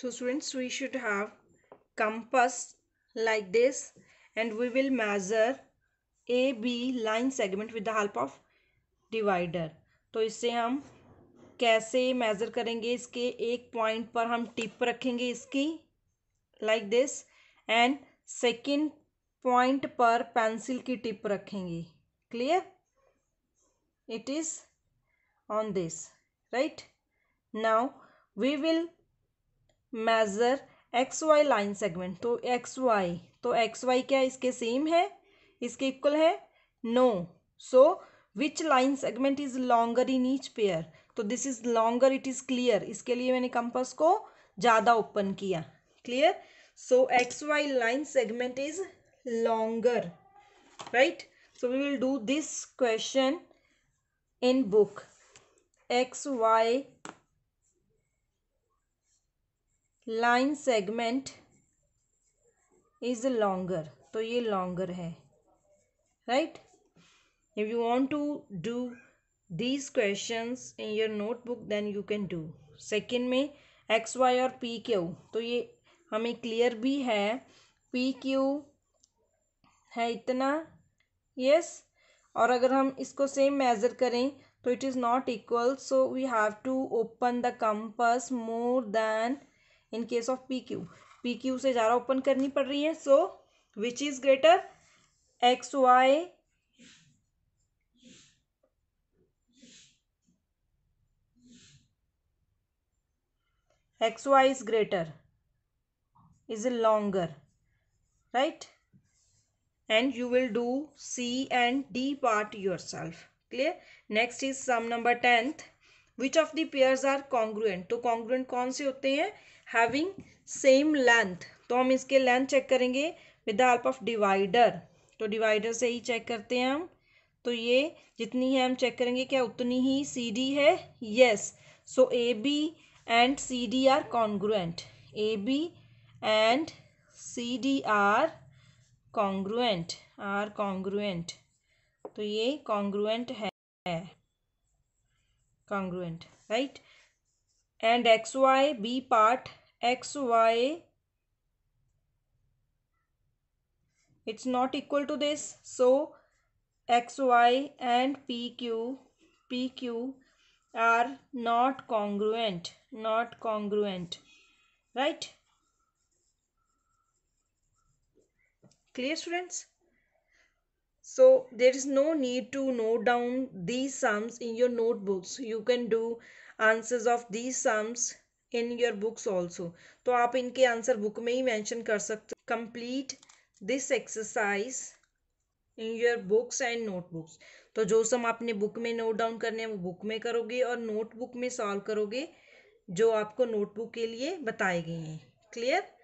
so students we should have compass like this and we will measure A B line segment with the help of divider तो इससे हम कैसे measure करेंगे इसके एक point पर हम टिप रखेंगे इसकी like this and second point पर पेंसिल की टिप रखेंगे clear it is on this right now we will measure X Y line segment तो एक्स वाई तो एक्स वाई क्या इसके सेम है इसके इक्वल है no so which line segment is longer in each pair तो this is longer it is clear इसके लिए मैंने कंपास को ज़्यादा ओपन किया clear so X Y line segment is longer right so we will do this question in book X Y line segment is longer तो ये longer है right if you want to do these question in your notebook then you can do second में X Y और P Q तो ये हमें clear भी है पी क्यू है इतना यस और अगर हम इसको सेम मेज़र करें तो it is not equal so we have to open the compass more than in case of P Q P Q से ज़्यादा ओपन करनी पड़ रही है so which is greater X Y X Y is greater is A longer right and you will do C and D part your self clear next is sum number tenth which of the pairs are congruent तो congruent कौन से होते हैं having same length तो हम इसके length check करेंगे with the help of divider तो डिवाइडर से ही चेक करते हैं हम तो ये जितनी है हम चेक करेंगे क्या उतनी ही सी डी है yes so A B and C D are congruent A B and C D are congruent are congruent तो ये कॉन्ग्रुएंट है congruent right and xy b part xy it's not equal to this so xy and pq pq are not congruent not congruent right clear students so there is no need to note down these sums in your notebooks you can do answers of these sums in your books also तो आप इनके answer book में ही mention कर सकते हो complete this exercise in your books and notebooks तो जो सम आपने बुक में नोट डाउन करने हैं वो बुक में करोगे और नोटबुक में सॉल्व करोगे जो आपको नोटबुक के लिए बताए गए हैं क्लियर